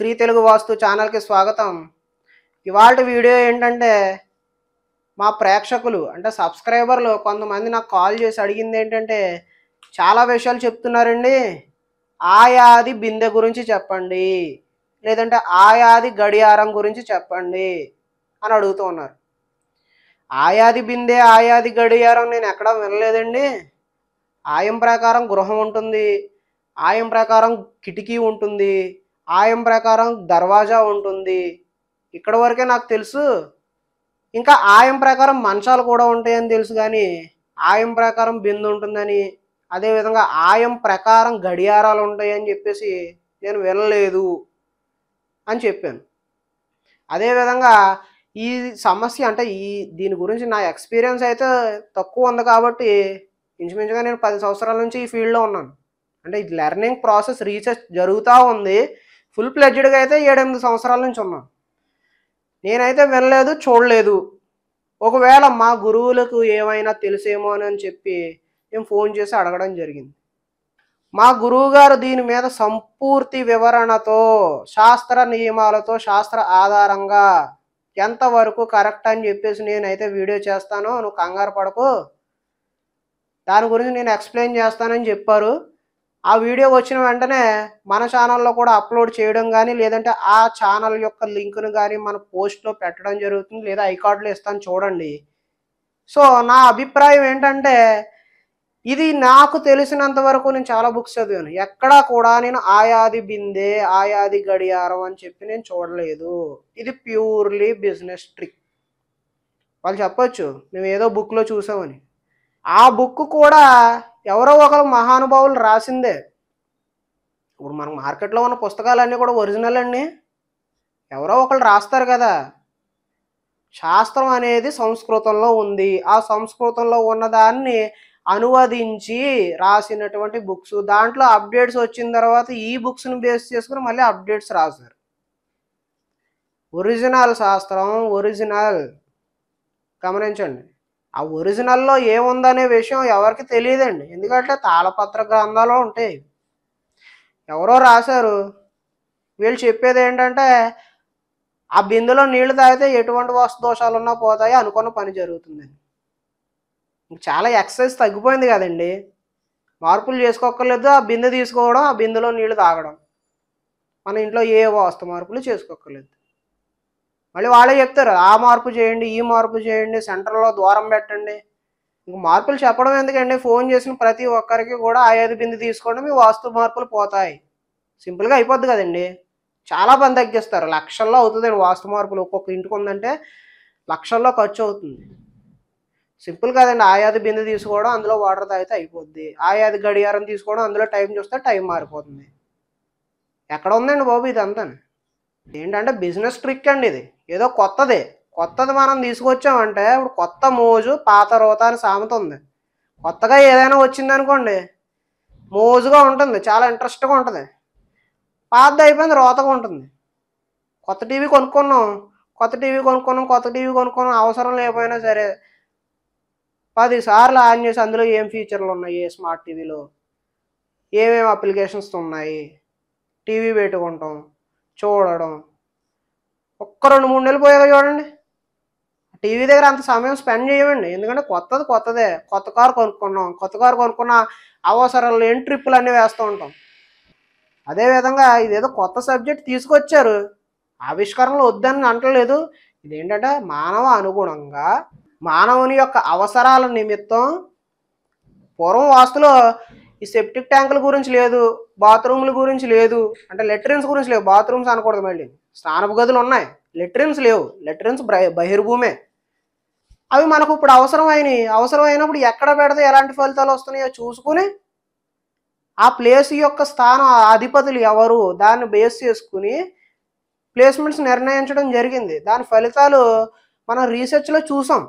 శ్రీ తెలుగు వాస్తు ఛానల్కి స్వాగతం ఇవాళ వీడియో ఏంటంటే మా ప్రేక్షకులు అంటే సబ్స్క్రైబర్లు కొంతమంది నాకు కాల్ చేసి అడిగింది ఏంటంటే చాలా విషయాలు చెప్తున్నారండి ఆయాది బిందె గురించి చెప్పండి లేదంటే ఆయాది గడియారం గురించి చెప్పండి అని అడుగుతూ ఉన్నారు ఆయాది బిందె ఆయాది గడియారం నేను ఎక్కడా వినలేదండి ఆయం ప్రకారం గృహం ఉంటుంది ఆయం ప్రకారం కిటికీ ఉంటుంది ఆయం ప్రకారం దర్వాజా ఉంటుంది ఇక్కడ వరకే నాకు తెలుసు ఇంకా ఆయం ప్రకారం మంచాలు కూడా ఉంటాయని తెలుసు కానీ ఆయం ప్రకారం బిందు ఉంటుందని అదేవిధంగా ఆయం ప్రకారం గడియారాలు ఉంటాయని చెప్పేసి నేను వెళ్ళలేదు అని చెప్పాను అదేవిధంగా ఈ సమస్య అంటే ఈ దీని గురించి నా ఎక్స్పీరియన్స్ అయితే తక్కువ ఉంది కాబట్టి ఇంచుమించుగా నేను పది సంవత్సరాల నుంచి ఈ ఫీల్డ్లో ఉన్నాను అంటే ఇది లెర్నింగ్ ప్రాసెస్ రీసెర్చ్ జరుగుతూ ఉంది ఫుల్ ప్లెడ్జ్డ్గా అయితే ఏడెనిమిది సంవత్సరాల నుంచి ఉన్నాను నేనైతే వినలేదు చూడలేదు ఒకవేళ మా గురువులకు ఏమైనా తెలుసేమో అని చెప్పి మేము ఫోన్ చేసి అడగడం జరిగింది మా గురువుగారు దీని మీద సంపూర్తి వివరణతో శాస్త్ర నియమాలతో శాస్త్ర ఆధారంగా ఎంతవరకు కరెక్ట్ అని చెప్పేసి నేనైతే వీడియో చేస్తానో నువ్వు కంగారు పడకు దాని గురించి నేను ఎక్స్ప్లెయిన్ చేస్తానని చెప్పారు ఆ వీడియో వచ్చిన వెంటనే మన ఛానల్లో కూడా అప్లోడ్ చేయడం కానీ లేదంటే ఆ ఛానల్ యొక్క లింక్ను కానీ మన పోస్ట్లో పెట్టడం జరుగుతుంది లేదా ఐకార్డులు ఇస్తాను చూడండి సో నా అభిప్రాయం ఏంటంటే ఇది నాకు తెలిసినంత వరకు నేను చాలా బుక్స్ చదివాను ఎక్కడా కూడా నేను ఆయాది బిందే ఆయాది గడియారం అని చెప్పి నేను చూడలేదు ఇది ప్యూర్లీ బిజినెస్ ట్రిక్ వాళ్ళు చెప్పచ్చు మేము ఏదో బుక్లో చూసామని ఆ బుక్ కూడా ఎవరో ఒకరు మహానుభావులు రాసిందే ఇప్పుడు మనం మార్కెట్లో ఉన్న పుస్తకాలన్నీ కూడా ఒరిజినల్ అండి ఎవరో ఒకరు రాస్తారు కదా శాస్త్రం అనేది సంస్కృతంలో ఉంది ఆ సంస్కృతంలో ఉన్నదాన్ని అనువదించి రాసినటువంటి బుక్స్ దాంట్లో అప్డేట్స్ వచ్చిన తర్వాత ఈ బుక్స్ని బేస్ చేసుకుని మళ్ళీ అప్డేట్స్ రాశారు ఒరిజినల్ శాస్త్రం ఒరిజినల్ గమనించండి ఆ ఒరిజినల్లో ఏముందనే విషయం ఎవరికి తెలియదండి ఎందుకంటే తాళపత్ర గ్రంథాలు ఉంటాయి ఎవరో రాశారు వీళ్ళు చెప్పేది ఏంటంటే ఆ బిందులో నీళ్లు తాగితే ఎటువంటి వస్తు దోషాలు ఉన్నా పోతాయి అనుకున్న పని జరుగుతుందండి చాలా ఎక్సర్సైజ్ తగ్గిపోయింది కదండి మార్పులు చేసుకోకర్లేదు ఆ బిందె తీసుకోవడం ఆ బిందెలో నీళ్లు తాగడం మన ఇంట్లో ఏ వాస్తు మార్పులు చేసుకోకర్లేదు మళ్ళీ వాళ్ళే చెప్తారు ఆ మార్పు చేయండి ఈ మార్పు చేయండి సెంటర్లో దూరం పెట్టండి ఇంక మార్పులు చెప్పడం ఎందుకండి ఫోన్ చేసిన ప్రతి ఒక్కరికి కూడా ఆ ఐదు బిందు తీసుకోవడం మీ వాస్తు మార్పులు పోతాయి సింపుల్గా అయిపోద్ది కదండి చాలా బంద్ తగ్గిస్తారు లక్షల్లో అవుతుందండి వాస్తు మార్పులు ఒక్కొక్క ఇంటికి ఉందంటే లక్షల్లో ఖర్చు అవుతుంది సింపుల్ కాదండి ఆయాది బిందు తీసుకోవడం అందులో వాటర్ తాగితే అయిపోద్ది ఆయాది గడియారం తీసుకోవడం అందులో టైం చూస్తే టైం మారిపోతుంది ఎక్కడ ఉందండి బాబు ఇదంతా ఏంటంటే బిజినెస్ ట్రిక్ అండి ఇది ఏదో కొత్తది కొత్తది మనం తీసుకొచ్చామంటే ఇప్పుడు కొత్త మోజు పాత రోత అని సామెత ఉంది కొత్తగా ఏదైనా వచ్చిందనుకోండి మోజుగా ఉంటుంది చాలా ఇంట్రెస్ట్గా ఉంటుంది పాతది అయిపోయింది రోతగా ఉంటుంది కొత్త టీవీ కొనుక్కున్నాం కొత్త టీవీ కొనుక్కున్నాం కొత్త టీవీ కొనుక్కున్నాం అవసరం లేకపోయినా సరే పదిసార్లు ఆన్ చేసి అందులో ఏం ఫీచర్లు ఉన్నాయి ఏ స్మార్ట్ టీవీలో ఏమేమి అప్లికేషన్స్ ఉన్నాయి టీవీ పెట్టుకుంటాం చూడడం ఒక్క రెండు మూడు నెలలు పోయాక చూడండి టీవీ దగ్గర అంత సమయం స్పెండ్ చేయమండి ఎందుకంటే కొత్తది కొత్తదే కొత్త కారు కొనుక్కున్నాం కొత్త కారు కొనుక్కున్న అవసరాలు లేని ట్రిప్పులు అన్నీ వేస్తూ ఉంటాం అదేవిధంగా ఇదేదో కొత్త సబ్జెక్ట్ తీసుకొచ్చారు ఆవిష్కరణలు వద్దని అంటలేదు ఇదేంటంటే మానవ అనుగుణంగా మానవుని యొక్క అవసరాల నిమిత్తం పూర్వం వాస్తులో ఈ సెప్టిక్ ట్యాంకుల గురించి లేదు బాత్రూమ్ల గురించి లేదు అంటే లెట్రిన్స్ గురించి లేవు బాత్రూమ్స్ అనకూడదు మళ్ళీ స్నానపు గదులు ఉన్నాయి లెట్రిన్స్ లేవు లెట్రిన్స్ బహిర్భూమే అవి మనకు ఇప్పుడు అవసరమైనవి అవసరమైనప్పుడు ఎక్కడ పెడితే ఎలాంటి ఫలితాలు వస్తున్నాయో చూసుకుని ఆ ప్లేస్ యొక్క స్థానం అధిపతులు ఎవరు దాన్ని బేస్ చేసుకుని ప్లేస్మెంట్స్ నిర్ణయించడం జరిగింది దాని ఫలితాలు మనం రీసెర్చ్లో చూసాం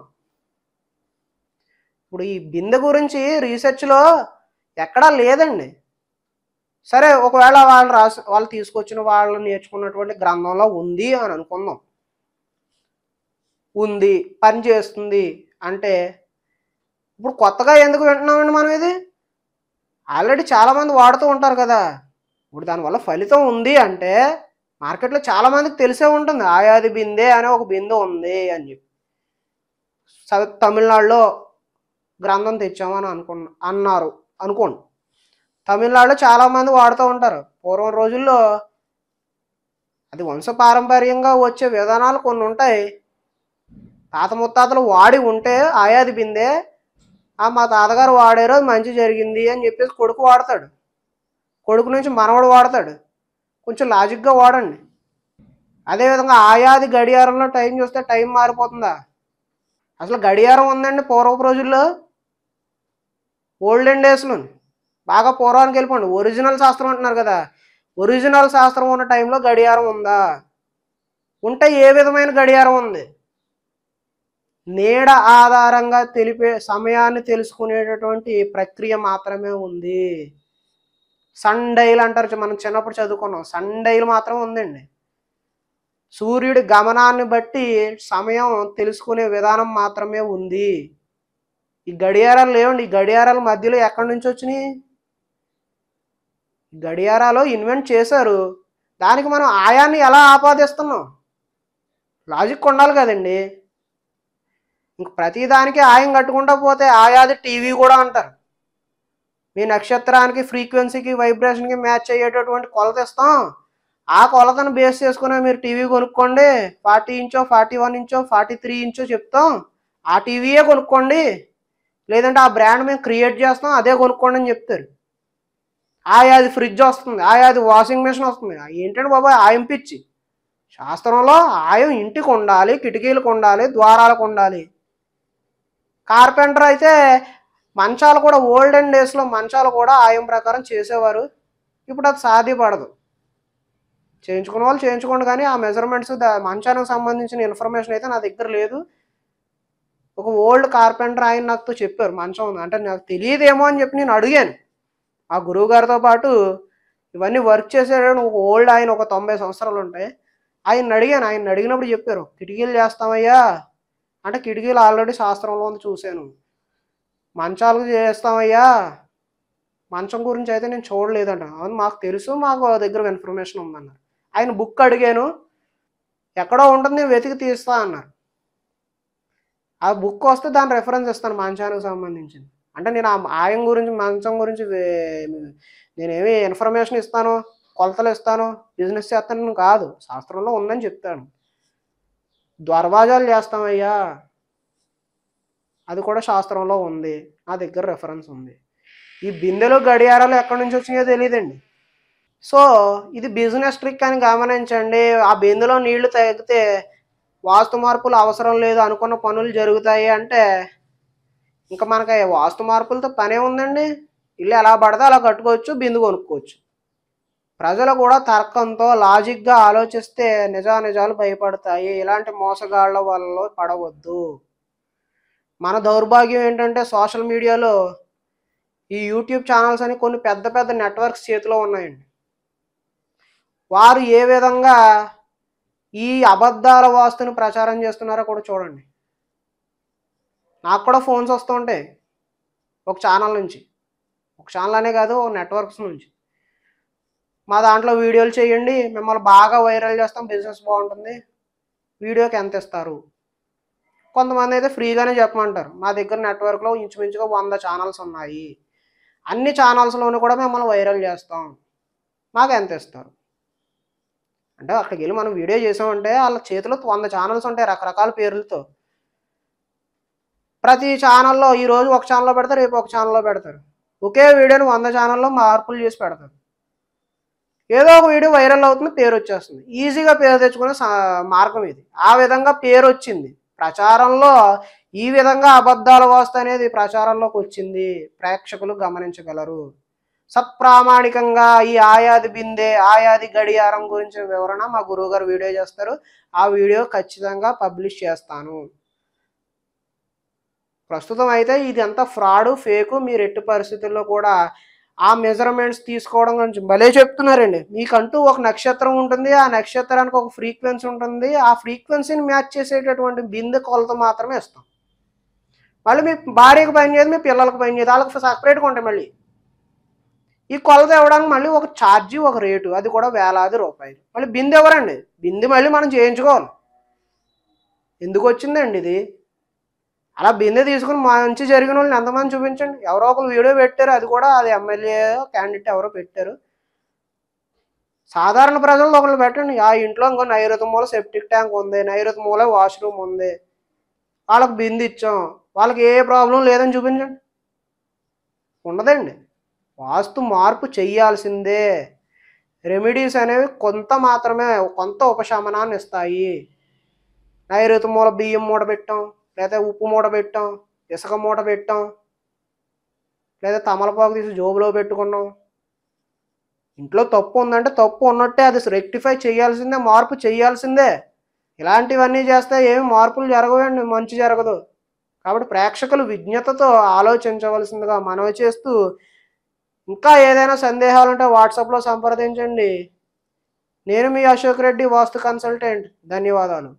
ఇప్పుడు ఈ బిందె గురించి రీసెర్చ్లో ఎక్కడా లేదండి సరే ఒకవేళ వాళ్ళు రాసి వాళ్ళు తీసుకొచ్చిన వాళ్ళు నేర్చుకున్నటువంటి గ్రంథంలో ఉంది అని అనుకుందాం ఉంది పని చేస్తుంది అంటే ఇప్పుడు కొత్తగా ఎందుకు వింటున్నామండి మనం ఇది ఆల్రెడీ చాలామంది వాడుతూ ఉంటారు కదా ఇప్పుడు దానివల్ల ఫలితం ఉంది అంటే మార్కెట్లో చాలామందికి తెలిసే ఉంటుంది ఆయాది బిందే అనే ఒక బిందు ఉంది అని చెప్పి తమిళనాడులో గ్రంథం తెచ్చామని అనుకున్నా అన్నారు అనుకోండి తమిళనాడులో చాలామంది వాడుతూ ఉంటారు పూర్వం రోజుల్లో అది వంశపారంపర్యంగా వచ్చే విధానాలు కొన్ని ఉంటాయి తాత ముత్తాతలు వాడి ఉంటే ఆయాది బిందే ఆ మా తాతగారు రోజు మంచి జరిగింది అని చెప్పేసి కొడుకు వాడతాడు కొడుకు నుంచి మనవడు వాడతాడు కొంచెం లాజిక్గా వాడండి అదేవిధంగా ఆయాది గడియారంలో టైం చూస్తే టైం మారిపోతుందా అసలు గడియారం ఉందండి పూర్వపు రోజుల్లో ఓల్డెన్ డేస్లో బాగా పూర్వానికి వెళ్ళిపోండి ఒరిజినల్ శాస్త్రం అంటున్నారు కదా ఒరిజినల్ శాస్త్రం ఉన్న టైంలో గడియారం ఉందా ఉంటే ఏ విధమైన గడియారం ఉంది నీడ ఆధారంగా తెలిపే సమయాన్ని తెలుసుకునేటటువంటి ప్రక్రియ మాత్రమే ఉంది సండైలు అంటారు మనం చిన్నప్పుడు చదువుకున్నాం సండైలు మాత్రం ఉందండి సూర్యుడి గమనాన్ని బట్టి సమయం తెలుసుకునే విధానం మాత్రమే ఉంది ఈ గడియారాలు లేవండి ఈ గడియారాల మధ్యలో ఎక్కడి నుంచి వచ్చినాయి గడియారాలు ఇన్వెంట్ చేశారు దానికి మనం ఆయాన్ని ఎలా ఆపాదిస్తున్నాం లాజిక్ ఉండాలి కదండి ఇంక ప్రతిదానికి ఆయం కట్టుకుంటా పోతే ఆయాది టీవీ కూడా అంటారు మీ నక్షత్రానికి ఫ్రీక్వెన్సీకి వైబ్రేషన్కి మ్యాచ్ అయ్యేటటువంటి కొలత ఇస్తాం ఆ కొలతను బేస్ చేసుకుని మీరు టీవీ కొనుక్కోండి ఫార్టీ ఇంచో ఫార్టీ వన్ ఇంచో ఫార్టీ త్రీ ఇంచో చెప్తాం ఆ టీవీయే కొనుక్కోండి లేదంటే ఆ బ్రాండ్ మేము క్రియేట్ చేస్తాం అదే కొనుక్కోండి అని చెప్తారు ఆయాది ఫ్రిడ్జ్ వస్తుంది ఆయాది వాషింగ్ మిషన్ వస్తుంది ఏంటంటే బాబా ఆయం పిచ్చి శాస్త్రంలో ఆయం ఇంటికి ఉండాలి కిటికీలకు ఉండాలి ద్వారాలకు ఉండాలి కార్పెంటర్ అయితే మంచాలు కూడా ఓల్డెన్ డేస్లో మంచాలు కూడా ఆయం ప్రకారం చేసేవారు ఇప్పుడు అది సాధ్యపడదు చేయించుకున్న వాళ్ళు చేయించుకోండి కానీ ఆ మెజర్మెంట్స్ మంచానికి సంబంధించిన ఇన్ఫర్మేషన్ అయితే నా దగ్గర లేదు ఒక ఓల్డ్ కార్పెంటర్ ఆయన నాకు చెప్పారు మంచం ఉంది అంటే నాకు తెలియదేమో అని చెప్పి నేను అడిగాను ఆ గురువు గారితో పాటు ఇవన్నీ వర్క్ చేసేటప్పుడు ఒక ఓల్డ్ ఆయన ఒక తొంభై సంవత్సరాలు ఉంటాయి ఆయన అడిగాను ఆయన అడిగినప్పుడు చెప్పారు కిటికీలు చేస్తామయ్యా అంటే కిటికీలు ఆల్రెడీ శాస్త్రంలో ఉంది చూశాను మంచాలు చేస్తామయ్యా మంచం గురించి అయితే నేను చూడలేదంట అవును మాకు తెలుసు మాకు దగ్గర ఇన్ఫర్మేషన్ ఉందన్నారు ఆయన బుక్ అడిగాను ఎక్కడో ఉంటుంది నేను వెతికి తీస్తా అన్నారు ఆ బుక్ వస్తే దాని రెఫరెన్స్ ఇస్తాను మంచానికి సంబంధించింది అంటే నేను ఆయం గురించి మంచం గురించి నేనేమి ఇన్ఫర్మేషన్ ఇస్తాను కొలతలు ఇస్తాను బిజినెస్ చేస్తాను కాదు శాస్త్రంలో ఉందని చెప్తాను దర్వాజాలు చేస్తామయ్యా అది కూడా శాస్త్రంలో ఉంది నా దగ్గర రెఫరెన్స్ ఉంది ఈ బిందెలు గడియారాలు ఎక్కడి నుంచి వచ్చినాయో తెలియదండి సో ఇది బిజినెస్ ట్రిక్ అని గమనించండి ఆ బిందెలో నీళ్లు తగ్గితే వాస్తు మార్పులు అవసరం లేదు అనుకున్న పనులు జరుగుతాయి అంటే ఇంకా మనకి వాస్తు మార్పులతో పనే ఉందండి ఇల్లు ఎలా పడితే అలా కట్టుకోవచ్చు బిందు కొనుక్కోవచ్చు ప్రజలు కూడా తర్కంతో లాజిక్గా ఆలోచిస్తే నిజానిజాలు భయపడతాయి ఇలాంటి మోసగాళ్ల వల్ల పడవద్దు మన దౌర్భాగ్యం ఏంటంటే సోషల్ మీడియాలో ఈ యూట్యూబ్ ఛానల్స్ అని కొన్ని పెద్ద పెద్ద నెట్వర్క్స్ చేతిలో ఉన్నాయండి వారు ఏ విధంగా ఈ అబద్ధాల వాస్తుని ప్రచారం చేస్తున్నారో కూడా చూడండి నాకు కూడా ఫోన్స్ వస్తూ ఉంటాయి ఒక ఛానల్ నుంచి ఒక ఛానల్ అనే కాదు నెట్వర్క్స్ నుంచి మా దాంట్లో వీడియోలు చేయండి మిమ్మల్ని బాగా వైరల్ చేస్తాం బిజినెస్ బాగుంటుంది వీడియోకి ఎంత ఇస్తారు కొంతమంది అయితే ఫ్రీగానే చెప్పమంటారు మా దగ్గర నెట్వర్క్లో ఇంచుమించుగా వంద ఛానల్స్ ఉన్నాయి అన్ని ఛానల్స్లోనూ కూడా మిమ్మల్ని వైరల్ చేస్తాం మాకు ఎంత ఇస్తారు అంటే అక్కడికి వెళ్ళి మనం వీడియో చేసామంటే వాళ్ళ చేతిలో వంద ఛానల్స్ ఉంటాయి రకరకాల పేర్లతో ప్రతి ఛానల్లో ఈరోజు ఒక ఛానల్లో పెడతారు రేపు ఒక ఛానల్లో పెడతారు ఒకే వీడియోని వంద ఛానల్లో మార్పులు చేసి పెడతారు ఏదో ఒక వీడియో వైరల్ అవుతుంది పేరు వచ్చేస్తుంది ఈజీగా పేరు తెచ్చుకునే మార్గం ఇది ఆ విధంగా పేరు వచ్చింది ప్రచారంలో ఈ విధంగా అబద్ధాలు వస్తా అనేది ప్రచారంలోకి వచ్చింది ప్రేక్షకులు గమనించగలరు సత్ప్రామాణికంగా ఈ ఆయాది బిందె ఆయాది గడియారం గురించిన వివరణ మా గురువుగారు వీడియో చేస్తారు ఆ వీడియో ఖచ్చితంగా పబ్లిష్ చేస్తాను ప్రస్తుతం అయితే ఇది అంత ఫ్రాడ్ ఫేకు మీరు ఎట్టి పరిస్థితుల్లో కూడా ఆ మెజర్మెంట్స్ తీసుకోవడం గురించి భలే చెప్తున్నారండి మీకంటూ ఒక నక్షత్రం ఉంటుంది ఆ నక్షత్రానికి ఒక ఫ్రీక్వెన్సీ ఉంటుంది ఆ ఫ్రీక్వెన్సీని మ్యాచ్ చేసేటటువంటి బిందె కొలత మాత్రమే ఇస్తాం మళ్ళీ మీ భార్యకు పని చేయదు మీ పిల్లలకు పని చేయదు వాళ్ళకి సపరేట్గా ఉంటాయి మళ్ళీ ఈ కొల తేవడానికి మళ్ళీ ఒక ఛార్జీ ఒక రేటు అది కూడా వేలాది రూపాయలు మళ్ళీ బిందె ఎవరండి బిందె మళ్ళీ మనం చేయించుకోవాలి ఎందుకు వచ్చిందండి ఇది అలా బిందె తీసుకుని మంచి జరిగిన వాళ్ళని ఎంతమంది చూపించండి ఎవరో ఒకరు వీడియో పెట్టారు అది కూడా అది ఎమ్మెల్యే క్యాండిడేట్ ఎవరో పెట్టారు సాధారణ ప్రజలు ఒకళ్ళు పెట్టండి ఆ ఇంట్లో ఇంకో నైరుతి మూల సెప్టిక్ ట్యాంక్ ఉంది నైరుతి మూల వాష్రూమ్ ఉంది వాళ్ళకి బింది ఇచ్చాం వాళ్ళకి ఏ ప్రాబ్లం లేదని చూపించండి ఉండదండి వాస్తు మార్పు చేయాల్సిందే రెమెడీస్ అనేవి కొంత మాత్రమే కొంత ఉపశమనాన్ని ఇస్తాయి నైరుతి మూల బియ్యం మూడబెట్టం లేదా ఉప్పు మూడబెట్టం ఇసుక మూట పెట్టాం లేదా తమలపాకు తీసి జోబులో పెట్టుకున్నాం ఇంట్లో తప్పు ఉందంటే తప్పు ఉన్నట్టే అది రెక్టిఫై చేయాల్సిందే మార్పు చేయాల్సిందే ఇలాంటివన్నీ చేస్తే ఏమి మార్పులు జరగవండి మంచి జరగదు కాబట్టి ప్రేక్షకులు విజ్ఞతతో ఆలోచించవలసిందిగా మనవి చేస్తూ ఇంకా ఏదైనా సందేహాలు ఉంటే వాట్సాప్లో సంప్రదించండి నేను మీ అశోక్ రెడ్డి వాస్తు కన్సల్టెంట్ ధన్యవాదాలు